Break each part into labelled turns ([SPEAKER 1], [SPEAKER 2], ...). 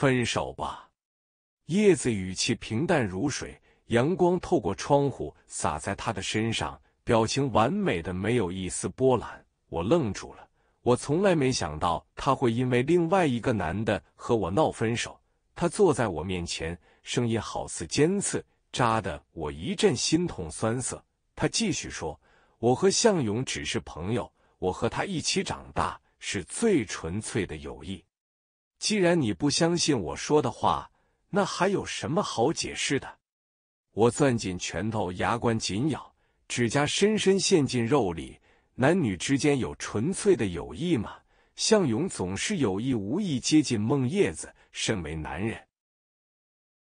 [SPEAKER 1] 分手吧，叶子语气平淡如水。阳光透过窗户洒在他的身上，表情完美的没有一丝波澜。我愣住了，我从来没想到他会因为另外一个男的和我闹分手。他坐在我面前，声音好似尖刺，扎的我一阵心痛酸涩。他继续说：“我和向勇只是朋友，我和他一起长大，是最纯粹的友谊。”既然你不相信我说的话，那还有什么好解释的？我攥紧拳头，牙关紧咬，指甲深深陷进肉里。男女之间有纯粹的友谊吗？向勇总是有意无意接近孟叶子，身为男人，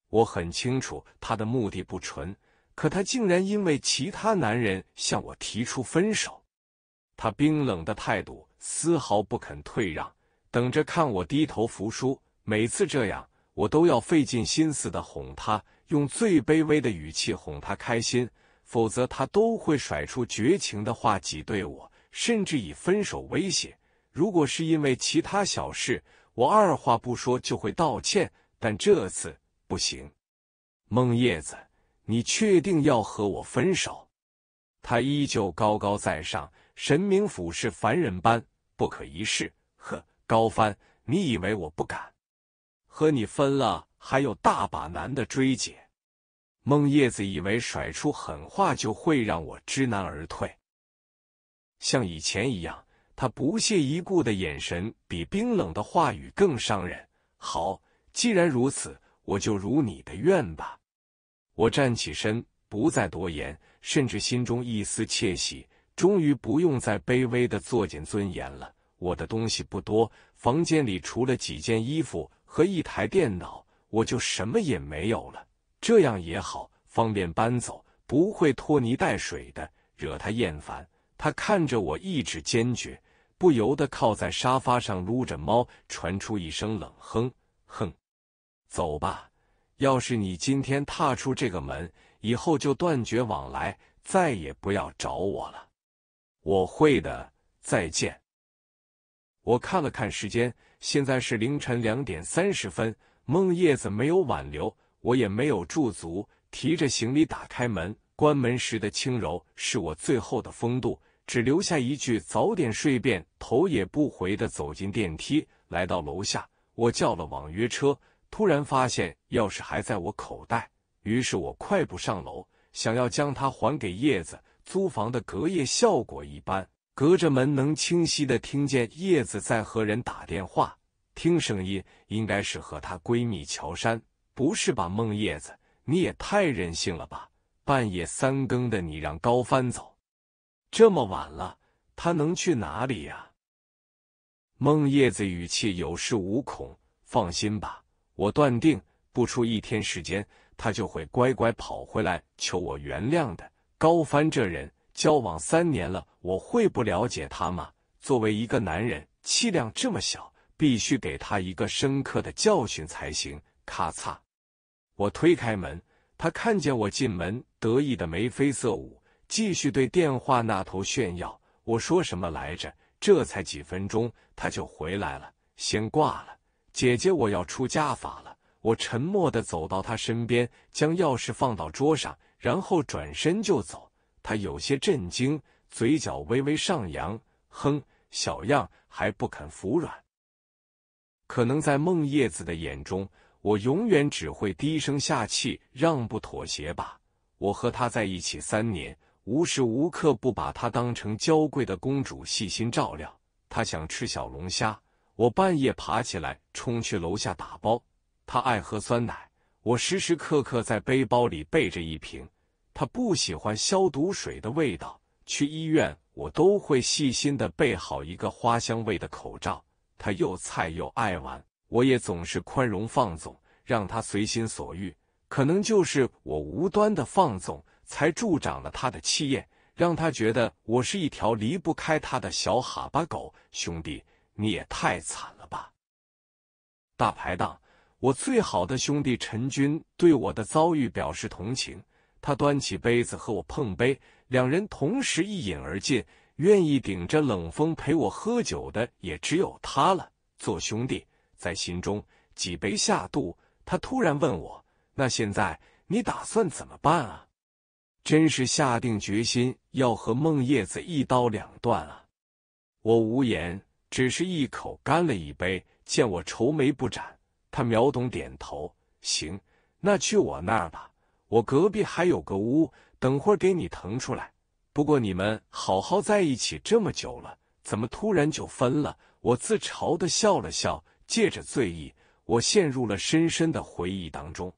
[SPEAKER 1] 我很清楚他的目的不纯。可他竟然因为其他男人向我提出分手，他冰冷的态度丝毫不肯退让。等着看我低头服输。每次这样，我都要费尽心思的哄他，用最卑微的语气哄他开心，否则他都会甩出绝情的话挤兑我，甚至以分手威胁。如果是因为其他小事，我二话不说就会道歉，但这次不行。孟叶子，你确定要和我分手？他依旧高高在上，神明俯视凡人般不可一世。呵。高帆，你以为我不敢？和你分了还有大把男的追姐。孟叶子以为甩出狠话就会让我知难而退，像以前一样，他不屑一顾的眼神比冰冷的话语更伤人。好，既然如此，我就如你的愿吧。我站起身，不再多言，甚至心中一丝窃喜，终于不用再卑微的作践尊严了。我的东西不多，房间里除了几件衣服和一台电脑，我就什么也没有了。这样也好，方便搬走，不会拖泥带水的，惹他厌烦。他看着我，意志坚决，不由得靠在沙发上，撸着猫，传出一声冷哼：“哼，走吧。要是你今天踏出这个门，以后就断绝往来，再也不要找我了。”我会的。再见。我看了看时间，现在是凌晨两点三十分。孟叶子没有挽留，我也没有驻足，提着行李打开门，关门时的轻柔是我最后的风度，只留下一句“早点睡”便头也不回地走进电梯。来到楼下，我叫了网约车，突然发现钥匙还在我口袋，于是我快步上楼，想要将它还给叶子。租房的隔夜效果一般。隔着门能清晰的听见叶子在和人打电话，听声音应该是和她闺蜜乔山，不是吧？孟叶子，你也太任性了吧！半夜三更的，你让高帆走，这么晚了，他能去哪里呀？孟叶子语气有恃无恐，放心吧，我断定不出一天时间，他就会乖乖跑回来求我原谅的。高帆这人。交往三年了，我会不了解他吗？作为一个男人，气量这么小，必须给他一个深刻的教训才行。咔嚓，我推开门，他看见我进门，得意的眉飞色舞，继续对电话那头炫耀。我说什么来着？这才几分钟，他就回来了。先挂了，姐姐，我要出家法了。我沉默的走到他身边，将钥匙放到桌上，然后转身就走。他有些震惊，嘴角微微上扬，哼，小样还不肯服软。可能在孟叶子的眼中，我永远只会低声下气、让步妥协吧。我和他在一起三年，无时无刻不把他当成娇贵的公主，细心照料。他想吃小龙虾，我半夜爬起来冲去楼下打包；他爱喝酸奶，我时时刻刻在背包里备着一瓶。他不喜欢消毒水的味道，去医院我都会细心的备好一个花香味的口罩。他又菜又爱玩，我也总是宽容放纵，让他随心所欲。可能就是我无端的放纵，才助长了他的气焰，让他觉得我是一条离不开他的小哈巴狗。兄弟，你也太惨了吧！大排档，我最好的兄弟陈军对我的遭遇表示同情。他端起杯子和我碰杯，两人同时一饮而尽。愿意顶着冷风陪我喝酒的也只有他了。做兄弟，在心中几杯下肚，他突然问我：“那现在你打算怎么办啊？”真是下定决心要和孟叶子一刀两断啊！我无言，只是一口干了一杯。见我愁眉不展，他秒懂，点头：“行，那去我那儿吧。”我隔壁还有个屋，等会儿给你腾出来。不过你们好好在一起这么久了，怎么突然就分了？我自嘲的笑了笑，借着醉意，我陷入了深深的回忆当中。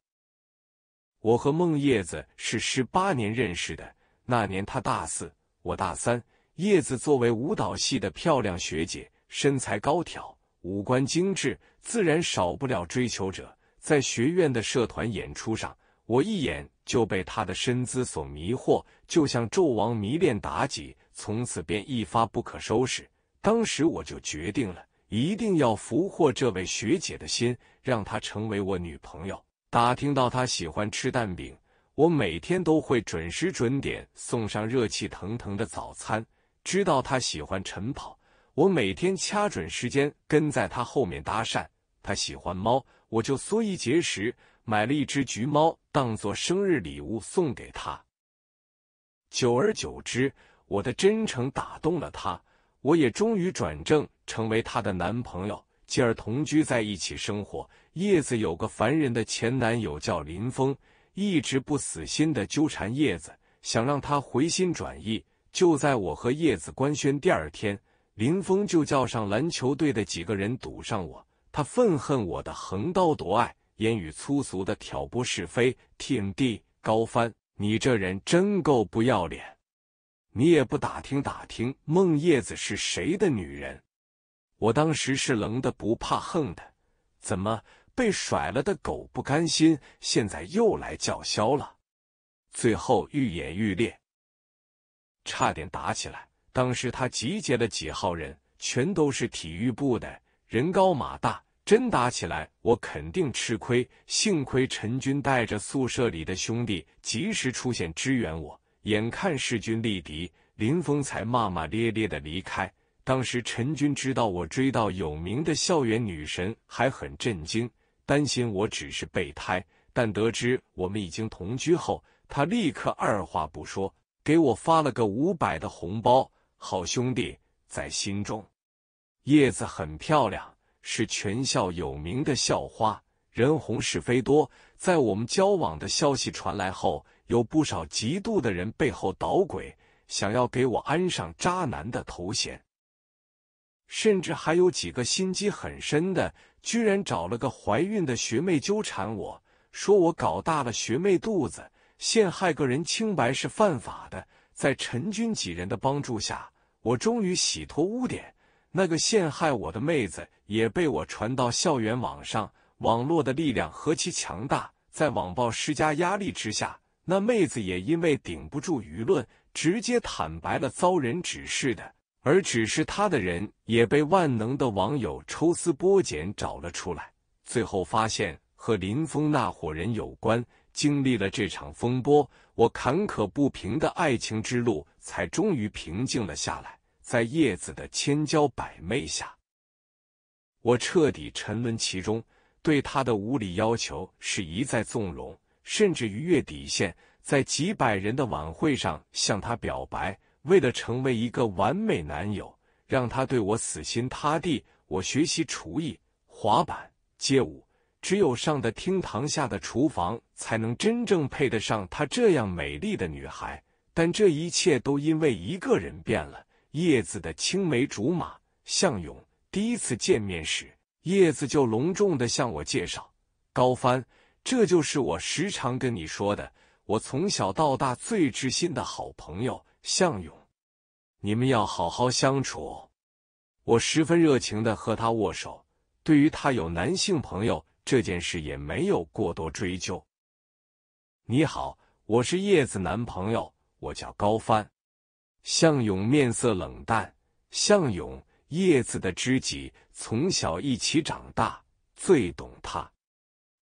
[SPEAKER 1] 我和孟叶子是十八年认识的，那年他大四，我大三。叶子作为舞蹈系的漂亮学姐，身材高挑，五官精致，自然少不了追求者。在学院的社团演出上。我一眼就被她的身姿所迷惑，就像纣王迷恋妲己，从此便一发不可收拾。当时我就决定了，一定要俘获这位学姐的心，让她成为我女朋友。打听到她喜欢吃蛋饼，我每天都会准时准点送上热气腾腾的早餐。知道她喜欢晨跑，我每天掐准时间跟在她后面搭讪。她喜欢猫，我就缩衣节食。买了一只橘猫当做生日礼物送给她。久而久之，我的真诚打动了她，我也终于转正成为她的男朋友，继而同居在一起生活。叶子有个烦人的前男友叫林峰，一直不死心的纠缠叶子，想让她回心转意。就在我和叶子官宣第二天，林峰就叫上篮球队的几个人堵上我，他愤恨我的横刀夺爱。言语粗俗的挑拨是非挺地高翻，你这人真够不要脸！你也不打听打听，孟叶子是谁的女人？我当时是冷的不怕横的，怎么被甩了的狗不甘心，现在又来叫嚣了？最后愈演愈烈，差点打起来。当时他集结了几号人，全都是体育部的，人高马大。真打起来，我肯定吃亏。幸亏陈军带着宿舍里的兄弟及时出现支援我，眼看势均力敌，林峰才骂骂咧咧的离开。当时陈军知道我追到有名的校园女神，还很震惊，担心我只是备胎。但得知我们已经同居后，他立刻二话不说给我发了个五百的红包。好兄弟在心中，叶子很漂亮。是全校有名的校花，人红是非多。在我们交往的消息传来后，有不少嫉妒的人背后捣鬼，想要给我安上渣男的头衔。甚至还有几个心机很深的，居然找了个怀孕的学妹纠缠我，说我搞大了学妹肚子，陷害个人清白是犯法的。在陈军几人的帮助下，我终于洗脱污点。那个陷害我的妹子也被我传到校园网上，网络的力量何其强大！在网暴施加压力之下，那妹子也因为顶不住舆论，直接坦白了遭人指使的，而指示他的人也被万能的网友抽丝剥茧找了出来。最后发现和林峰那伙人有关。经历了这场风波，我坎坷不平的爱情之路才终于平静了下来。在叶子的千娇百媚下，我彻底沉沦其中，对她的无理要求是一再纵容，甚至逾越底线。在几百人的晚会上向她表白，为了成为一个完美男友，让她对我死心塌地。我学习厨艺、滑板、街舞，只有上的厅堂、下的厨房，才能真正配得上她这样美丽的女孩。但这一切都因为一个人变了。叶子的青梅竹马向勇，第一次见面时，叶子就隆重的向我介绍：“高帆，这就是我时常跟你说的，我从小到大最知心的好朋友向勇，你们要好好相处。”我十分热情的和他握手，对于他有男性朋友这件事也没有过多追究。你好，我是叶子男朋友，我叫高帆。向勇面色冷淡。向勇，叶子的知己，从小一起长大，最懂他。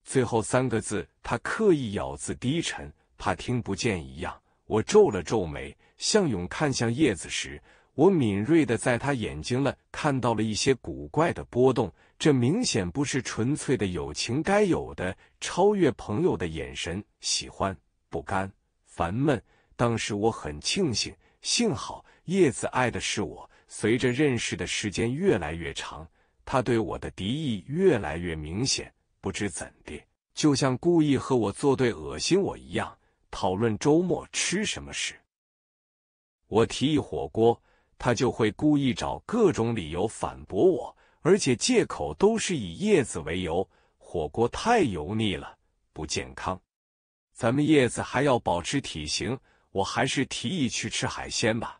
[SPEAKER 1] 最后三个字，他刻意咬字低沉，怕听不见一样。我皱了皱眉。向勇看向叶子时，我敏锐的在他眼睛了看到了一些古怪的波动。这明显不是纯粹的友情该有的，超越朋友的眼神，喜欢、不甘、烦闷。当时我很庆幸。幸好叶子爱的是我。随着认识的时间越来越长，他对我的敌意越来越明显。不知怎的，就像故意和我作对、恶心我一样。讨论周末吃什么时，我提议火锅，他就会故意找各种理由反驳我，而且借口都是以叶子为由：“火锅太油腻了，不健康。咱们叶子还要保持体型。”我还是提议去吃海鲜吧。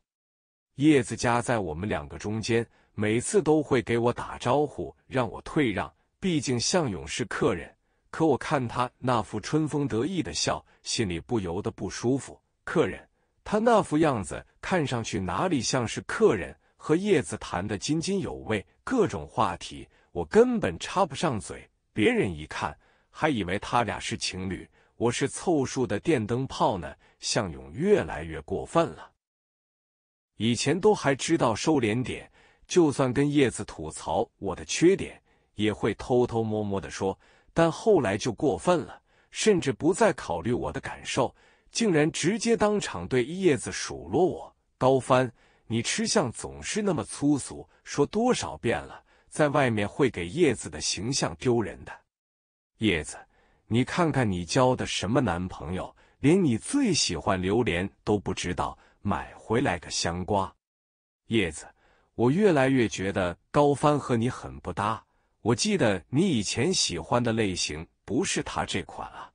[SPEAKER 1] 叶子夹在我们两个中间，每次都会给我打招呼，让我退让。毕竟向勇是客人，可我看他那副春风得意的笑，心里不由得不舒服。客人，他那副样子看上去哪里像是客人？和叶子谈的津津有味，各种话题，我根本插不上嘴。别人一看，还以为他俩是情侣。我是凑数的电灯泡呢，向勇越来越过分了。以前都还知道收敛点，就算跟叶子吐槽我的缺点，也会偷偷摸摸的说。但后来就过分了，甚至不再考虑我的感受，竟然直接当场对叶子数落我：“高帆，你吃相总是那么粗俗，说多少遍了，在外面会给叶子的形象丢人的。”叶子。你看看你交的什么男朋友，连你最喜欢榴莲都不知道，买回来个香瓜。叶子，我越来越觉得高帆和你很不搭。我记得你以前喜欢的类型不是他这款啊。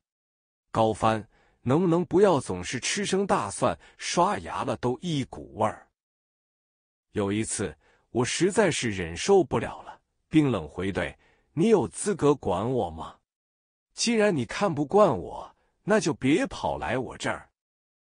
[SPEAKER 1] 高帆，能不能不要总是吃生大蒜，刷牙了都一股味儿。有一次我实在是忍受不了了，冰冷回怼：“你有资格管我吗？”既然你看不惯我，那就别跑来我这儿。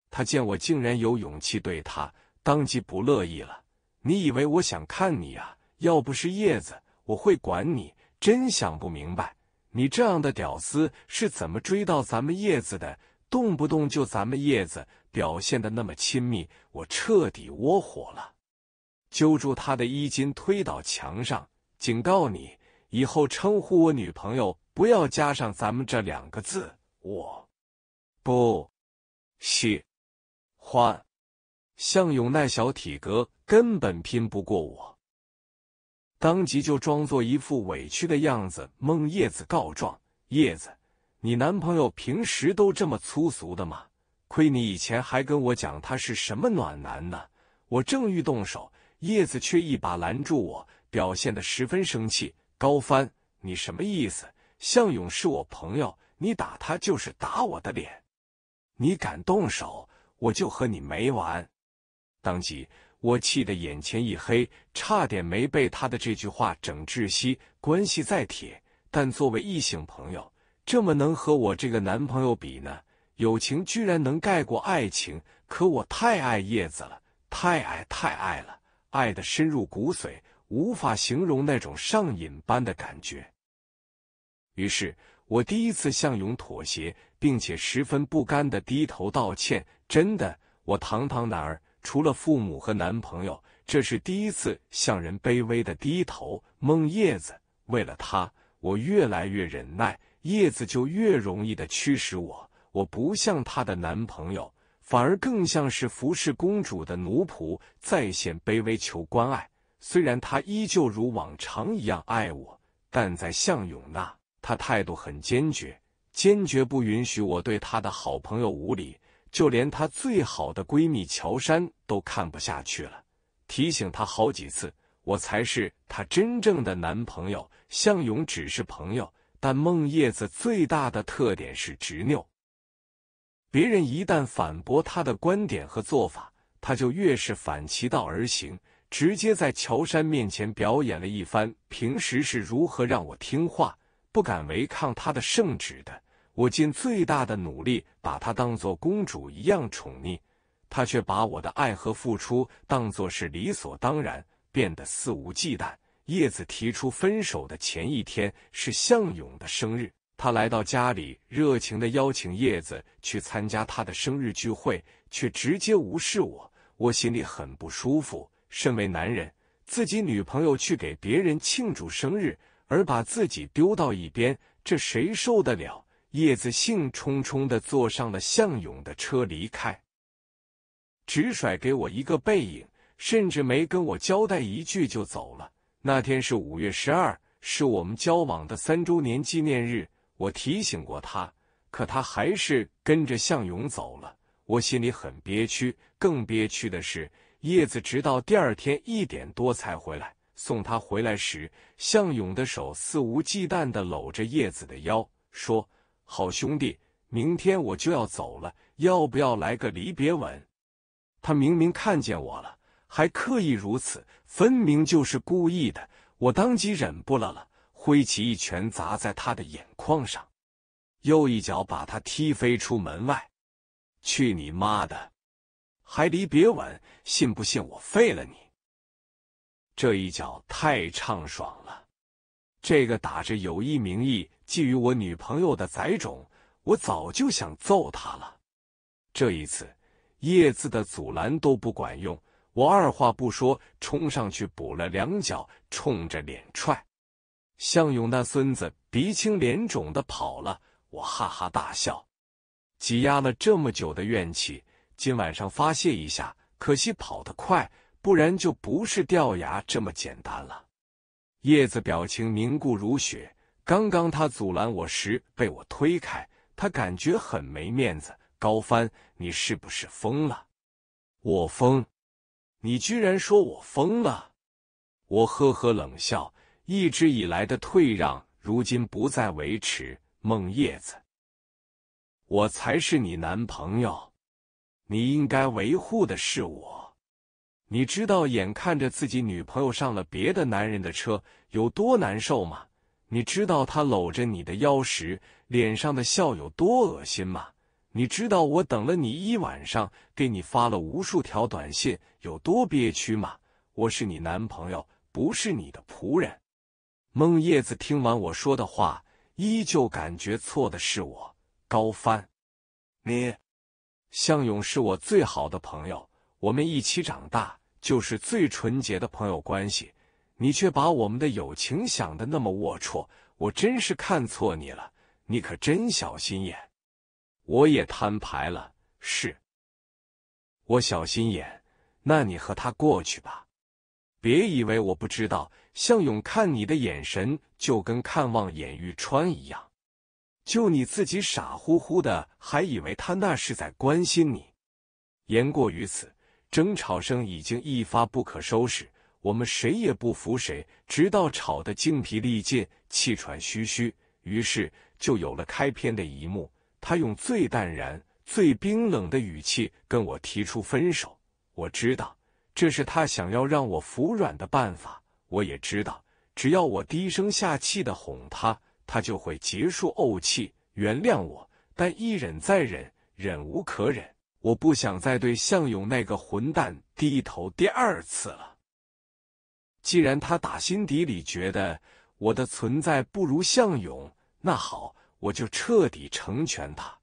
[SPEAKER 1] 他见我竟然有勇气对他，当即不乐意了。你以为我想看你啊？要不是叶子，我会管你？真想不明白，你这样的屌丝是怎么追到咱们叶子的？动不动就咱们叶子，表现的那么亲密，我彻底窝火了。揪住他的衣襟，推倒墙上，警告你：以后称呼我女朋友。不要加上咱们这两个字，我不喜欢。向永奈小体格根本拼不过我，当即就装作一副委屈的样子。孟叶子告状：“叶子，你男朋友平时都这么粗俗的吗？亏你以前还跟我讲他是什么暖男呢！”我正欲动手，叶子却一把拦住我，表现的十分生气：“高帆，你什么意思？”向勇是我朋友，你打他就是打我的脸。你敢动手，我就和你没完。当即，我气得眼前一黑，差点没被他的这句话整窒息。关系再铁，但作为异性朋友，这么能和我这个男朋友比呢？友情居然能盖过爱情？可我太爱叶子了，太爱太爱了，爱得深入骨髓，无法形容那种上瘾般的感觉。于是我第一次向勇妥协，并且十分不甘的低头道歉。真的，我堂堂男儿，除了父母和男朋友，这是第一次向人卑微的低头。梦叶子，为了他，我越来越忍耐，叶子就越容易的驱使我。我不像她的男朋友，反而更像是服侍公主的奴仆，在线卑微求关爱。虽然她依旧如往常一样爱我，但在向勇那，她态度很坚决，坚决不允许我对她的好朋友无礼，就连她最好的闺蜜乔山都看不下去了，提醒她好几次，我才是她真正的男朋友，向勇只是朋友。但孟叶子最大的特点是执拗，别人一旦反驳她的观点和做法，她就越是反其道而行，直接在乔山面前表演了一番平时是如何让我听话。不敢违抗他的圣旨的，我尽最大的努力把她当做公主一样宠溺，她却把我的爱和付出当作是理所当然，变得肆无忌惮。叶子提出分手的前一天是向勇的生日，他来到家里，热情的邀请叶子去参加他的生日聚会，却直接无视我，我心里很不舒服。身为男人，自己女朋友去给别人庆祝生日。而把自己丢到一边，这谁受得了？叶子兴冲冲的坐上了向勇的车离开，直甩给我一个背影，甚至没跟我交代一句就走了。那天是五月十二，是我们交往的三周年纪念日，我提醒过他，可他还是跟着向勇走了。我心里很憋屈，更憋屈的是，叶子直到第二天一点多才回来。送他回来时，向勇的手肆无忌惮地搂着叶子的腰，说：“好兄弟，明天我就要走了，要不要来个离别吻？”他明明看见我了，还刻意如此，分明就是故意的。我当即忍不了了，挥起一拳砸在他的眼眶上，又一脚把他踢飞出门外。“去你妈的！还离别吻，信不信我废了你？”这一脚太畅爽了！这个打着友谊名义觊觎我女朋友的崽种，我早就想揍他了。这一次叶子的阻拦都不管用，我二话不说冲上去补了两脚，冲着脸踹。向勇那孙子鼻青脸肿的跑了，我哈哈大笑。挤压了这么久的怨气，今晚上发泄一下。可惜跑得快。不然就不是掉牙这么简单了。叶子表情凝固如雪。刚刚他阻拦我时被我推开，他感觉很没面子。高帆，你是不是疯了？我疯？你居然说我疯了？我呵呵冷笑，一直以来的退让如今不再维持。梦叶子，我才是你男朋友，你应该维护的是我。你知道眼看着自己女朋友上了别的男人的车有多难受吗？你知道他搂着你的腰时脸上的笑有多恶心吗？你知道我等了你一晚上，给你发了无数条短信有多憋屈吗？我是你男朋友，不是你的仆人。孟叶子听完我说的话，依旧感觉错的是我。高帆，你，向勇是我最好的朋友，我们一起长大。就是最纯洁的朋友关系，你却把我们的友情想的那么龌龊，我真是看错你了，你可真小心眼。我也摊牌了，是我小心眼。那你和他过去吧，别以为我不知道，向勇看你的眼神就跟看望眼欲穿一样，就你自己傻乎乎的，还以为他那是在关心你。言过于此。争吵声已经一发不可收拾，我们谁也不服谁，直到吵得精疲力尽、气喘吁吁，于是就有了开篇的一幕。他用最淡然、最冰冷的语气跟我提出分手。我知道，这是他想要让我服软的办法。我也知道，只要我低声下气的哄他，他就会结束怄气、原谅我。但一忍再忍，忍无可忍。我不想再对向勇那个混蛋低头第二次了。既然他打心底里觉得我的存在不如向勇，那好，我就彻底成全他。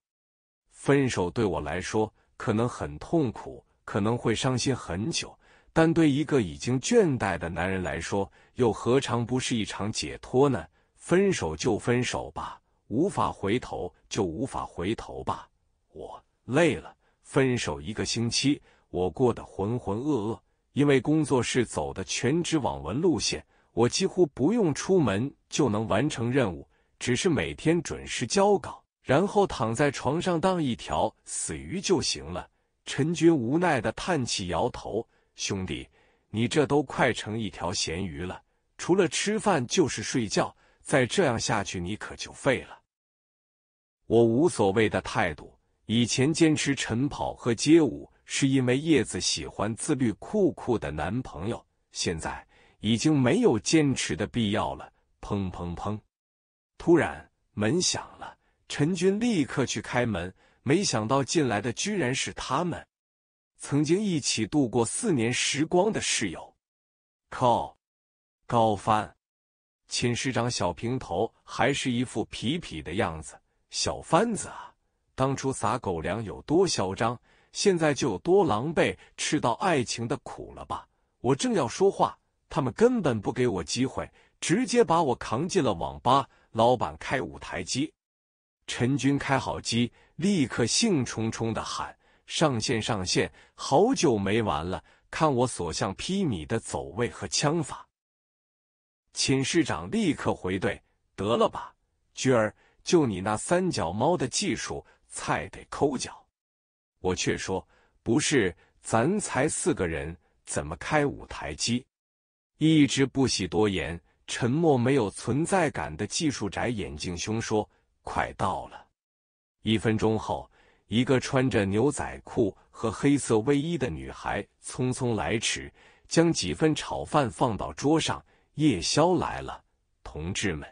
[SPEAKER 1] 分手对我来说可能很痛苦，可能会伤心很久，但对一个已经倦怠的男人来说，又何尝不是一场解脱呢？分手就分手吧，无法回头就无法回头吧，我累了。分手一个星期，我过得浑浑噩噩。因为工作室走的全职网文路线，我几乎不用出门就能完成任务，只是每天准时交稿，然后躺在床上当一条死鱼就行了。陈军无奈的叹气，摇头：“兄弟，你这都快成一条咸鱼了，除了吃饭就是睡觉。再这样下去，你可就废了。”我无所谓的态度。以前坚持晨跑和街舞，是因为叶子喜欢自律酷酷的男朋友。现在已经没有坚持的必要了。砰砰砰！突然门响了，陈军立刻去开门，没想到进来的居然是他们曾经一起度过四年时光的室友。靠！高帆，寝室长小平头还是一副痞痞的样子，小贩子啊！当初撒狗粮有多嚣张，现在就有多狼狈，吃到爱情的苦了吧？我正要说话，他们根本不给我机会，直接把我扛进了网吧。老板开五台机，陈军开好机，立刻兴冲冲的喊：“上线，上线！好久没玩了，看我所向披靡的走位和枪法。”寝室长立刻回怼：“得了吧，军儿，就你那三脚猫的技术。”菜得抠脚，我却说不是，咱才四个人，怎么开五台机？一直不喜多言、沉默没有存在感的技术宅眼镜兄说：“快到了。”一分钟后，一个穿着牛仔裤和黑色卫衣的女孩匆匆来迟，将几份炒饭放到桌上。夜宵来了，同志们。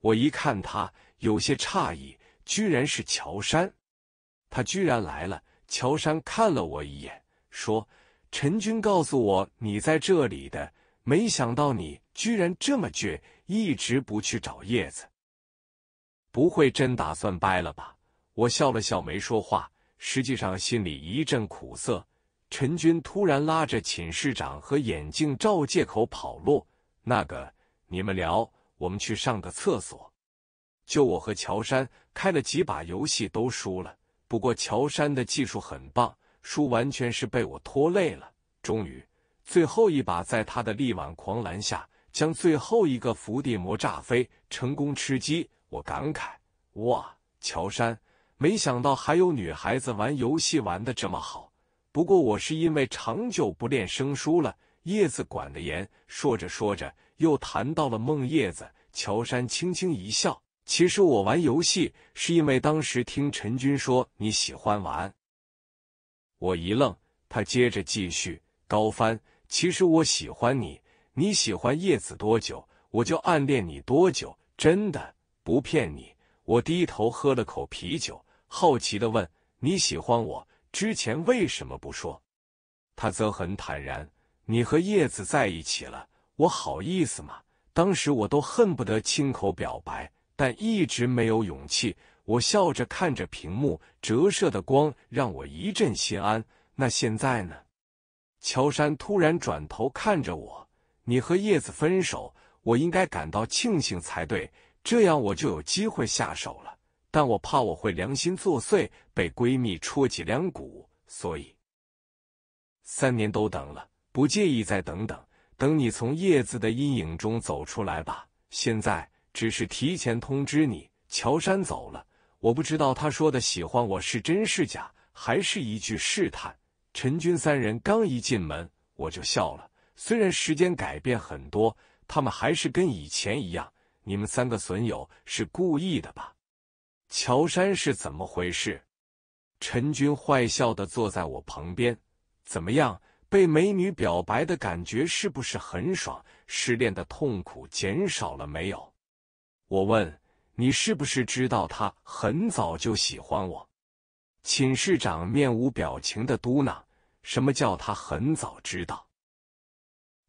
[SPEAKER 1] 我一看他，有些诧异。居然是乔山，他居然来了。乔山看了我一眼，说：“陈军，告诉我你在这里的，没想到你居然这么倔，一直不去找叶子，不会真打算掰了吧？”我笑了笑，没说话。实际上心里一阵苦涩。陈军突然拉着寝室长和眼镜照借口跑路：“那个，你们聊，我们去上个厕所。”就我和乔山开了几把游戏都输了，不过乔山的技术很棒，输完全是被我拖累了。终于最后一把，在他的力挽狂澜下，将最后一个伏地魔炸飞，成功吃鸡。我感慨：哇，乔山，没想到还有女孩子玩游戏玩的这么好。不过我是因为长久不练生疏了。叶子管得严。说着说着，又谈到了梦叶子。乔山轻轻一笑。其实我玩游戏是因为当时听陈军说你喜欢玩。我一愣，他接着继续高帆。其实我喜欢你，你喜欢叶子多久，我就暗恋你多久，真的不骗你。我低头喝了口啤酒，好奇的问你喜欢我之前为什么不说？他则很坦然：“你和叶子在一起了，我好意思吗？当时我都恨不得亲口表白。”但一直没有勇气。我笑着看着屏幕折射的光，让我一阵心安。那现在呢？乔山突然转头看着我：“你和叶子分手，我应该感到庆幸才对，这样我就有机会下手了。但我怕我会良心作祟，被闺蜜戳脊梁骨，所以三年都等了，不介意再等等，等你从叶子的阴影中走出来吧。现在。”只是提前通知你，乔山走了。我不知道他说的喜欢我是真是假，还是一句试探。陈军三人刚一进门，我就笑了。虽然时间改变很多，他们还是跟以前一样。你们三个损友是故意的吧？乔山是怎么回事？陈军坏笑的坐在我旁边。怎么样，被美女表白的感觉是不是很爽？失恋的痛苦减少了没有？我问你是不是知道他很早就喜欢我？寝室长面无表情的嘟囔：“什么叫他很早知道？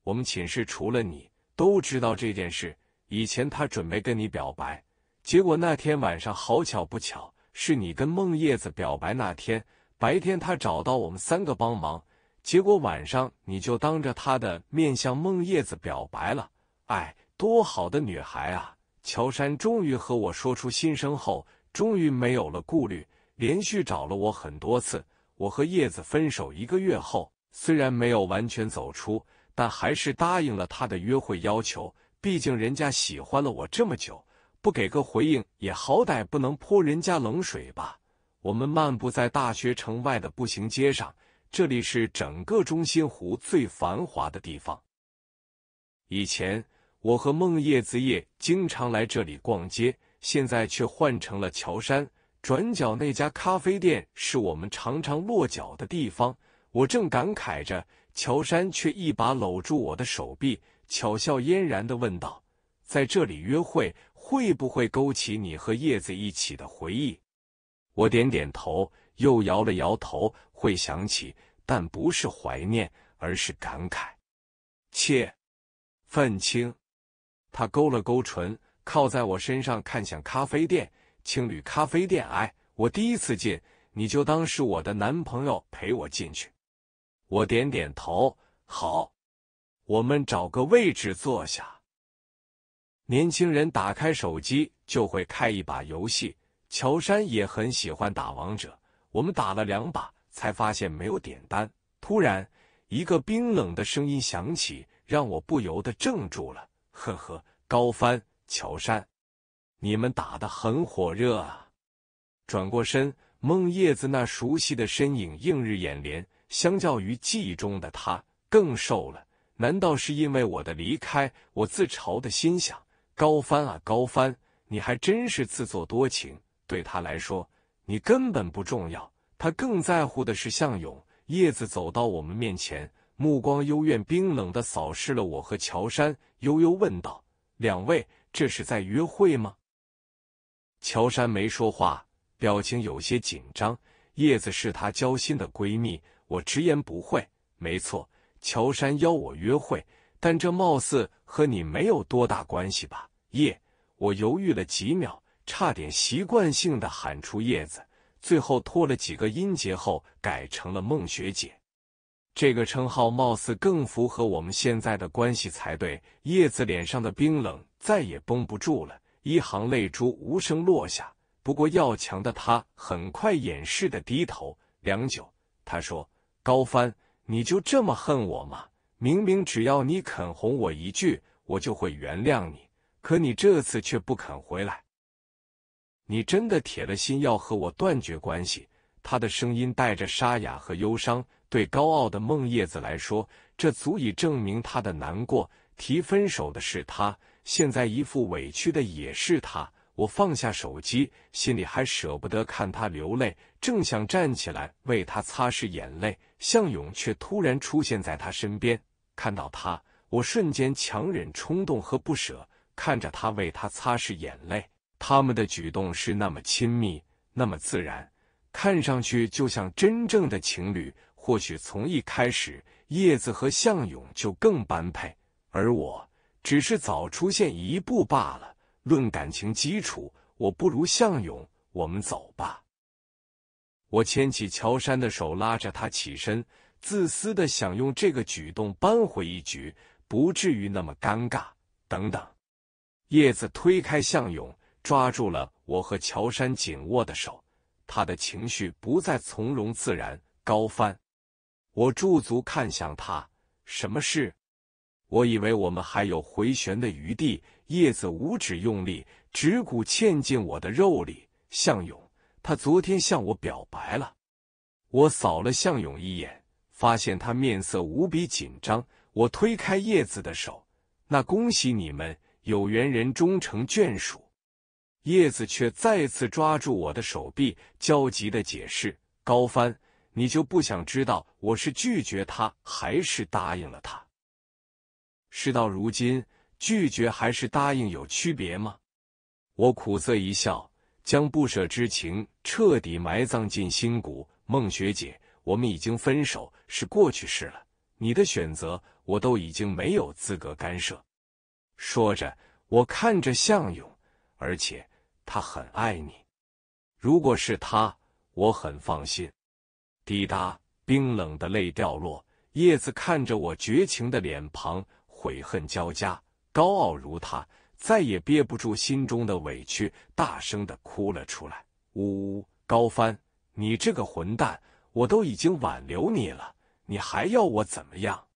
[SPEAKER 1] 我们寝室除了你都知道这件事。以前他准备跟你表白，结果那天晚上好巧不巧是你跟孟叶子表白那天。白天他找到我们三个帮忙，结果晚上你就当着他的面向孟叶子表白了。哎，多好的女孩啊！”乔山终于和我说出心声后，终于没有了顾虑，连续找了我很多次。我和叶子分手一个月后，虽然没有完全走出，但还是答应了他的约会要求。毕竟人家喜欢了我这么久，不给个回应也好歹不能泼人家冷水吧。我们漫步在大学城外的步行街上，这里是整个中心湖最繁华的地方。以前。我和孟叶子叶经常来这里逛街，现在却换成了乔山。转角那家咖啡店是我们常常落脚的地方。我正感慨着，乔山却一把搂住我的手臂，巧笑嫣然的问道：“在这里约会，会不会勾起你和叶子一起的回忆？”我点点头，又摇了摇头：“会想起，但不是怀念，而是感慨。”切，愤青。他勾了勾唇，靠在我身上，看向咖啡店情侣咖啡店。哎，我第一次进，你就当是我的男朋友陪我进去。我点点头，好，我们找个位置坐下。年轻人打开手机就会开一把游戏，乔山也很喜欢打王者。我们打了两把，才发现没有点单。突然，一个冰冷的声音响起，让我不由得怔住了。呵呵，高帆、乔山，你们打的很火热啊！转过身，孟叶子那熟悉的身影映日眼帘，相较于记忆中的他，更瘦了。难道是因为我的离开？我自嘲的心想：高帆啊，高帆，你还真是自作多情。对他来说，你根本不重要，他更在乎的是向勇。叶子走到我们面前。目光幽怨、冰冷的扫视了我和乔山，悠悠问道：“两位，这是在约会吗？”乔山没说话，表情有些紧张。叶子是她交心的闺蜜，我直言不讳：“没错，乔山邀我约会，但这貌似和你没有多大关系吧？”叶，我犹豫了几秒，差点习惯性的喊出叶子，最后拖了几个音节后改成了孟学姐。这个称号貌似更符合我们现在的关系才对。叶子脸上的冰冷再也绷不住了，一行泪珠无声落下。不过要强的他很快掩饰的低头，良久，他说：“高帆，你就这么恨我吗？明明只要你肯哄我一句，我就会原谅你，可你这次却不肯回来。你真的铁了心要和我断绝关系？”他的声音带着沙哑和忧伤，对高傲的孟叶子来说，这足以证明他的难过。提分手的是他，现在一副委屈的也是他。我放下手机，心里还舍不得看他流泪，正想站起来为他擦拭眼泪，向勇却突然出现在他身边。看到他，我瞬间强忍冲动和不舍，看着他为他擦拭眼泪。他们的举动是那么亲密，那么自然。看上去就像真正的情侣。或许从一开始，叶子和向勇就更般配，而我只是早出现一步罢了。论感情基础，我不如向勇。我们走吧。我牵起乔山的手，拉着他起身，自私的想用这个举动扳回一局，不至于那么尴尬。等等，叶子推开向勇，抓住了我和乔山紧握的手。他的情绪不再从容自然。高翻。我驻足看向他，什么事？我以为我们还有回旋的余地。叶子五指用力，指骨嵌进我的肉里。向勇，他昨天向我表白了。我扫了向勇一眼，发现他面色无比紧张。我推开叶子的手，那恭喜你们，有缘人终成眷属。叶子却再次抓住我的手臂，焦急地解释：“高帆，你就不想知道我是拒绝他还是答应了他？事到如今，拒绝还是答应有区别吗？”我苦涩一笑，将不舍之情彻底埋葬进心谷。孟学姐，我们已经分手，是过去式了。你的选择，我都已经没有资格干涉。说着，我看着向勇，而且。他很爱你，如果是他，我很放心。滴答，冰冷的泪掉落。叶子看着我绝情的脸庞，悔恨交加。高傲如他，再也憋不住心中的委屈，大声的哭了出来：“呜呜，高帆，你这个混蛋！我都已经挽留你了，你还要我怎么样？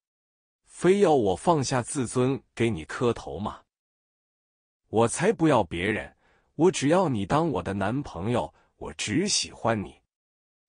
[SPEAKER 1] 非要我放下自尊给你磕头吗？我才不要别人。”我只要你当我的男朋友，我只喜欢你。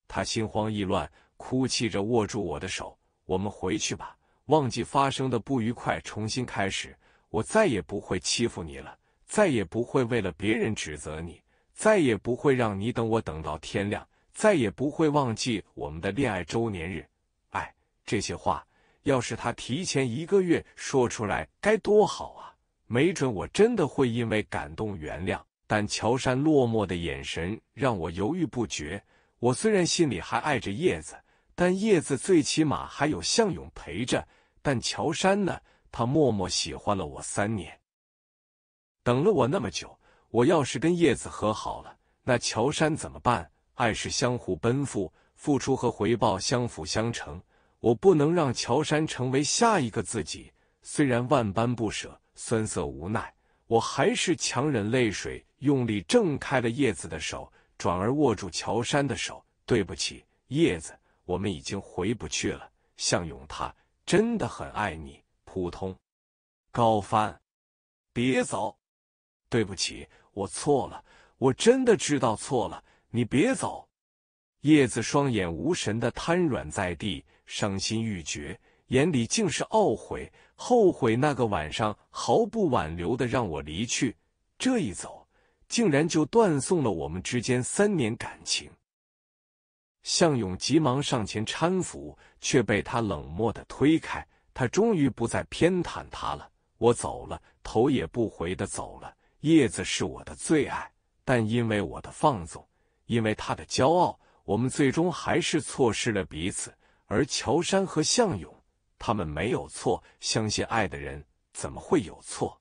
[SPEAKER 1] 他心慌意乱，哭泣着握住我的手。我们回去吧，忘记发生的不愉快，重新开始。我再也不会欺负你了，再也不会为了别人指责你，再也不会让你等我等到天亮，再也不会忘记我们的恋爱周年日。哎，这些话要是他提前一个月说出来，该多好啊！没准我真的会因为感动原谅。但乔山落寞的眼神让我犹豫不决。我虽然心里还爱着叶子，但叶子最起码还有向勇陪着。但乔山呢？他默默喜欢了我三年，等了我那么久。我要是跟叶子和好了，那乔山怎么办？爱是相互奔赴，付出和回报相辅相成。我不能让乔山成为下一个自己。虽然万般不舍、酸涩无奈，我还是强忍泪水。用力挣开了叶子的手，转而握住乔山的手。对不起，叶子，我们已经回不去了。向勇他真的很爱你。扑通，高帆，别走！对不起，我错了，我真的知道错了。你别走。叶子双眼无神的瘫软在地，伤心欲绝，眼里竟是懊悔，后悔那个晚上毫不挽留的让我离去，这一走。竟然就断送了我们之间三年感情。向勇急忙上前搀扶，却被他冷漠的推开。他终于不再偏袒他了。我走了，头也不回的走了。叶子是我的最爱，但因为我的放纵，因为他的骄傲，我们最终还是错失了彼此。而乔山和向勇，他们没有错。相信爱的人，怎么会有错？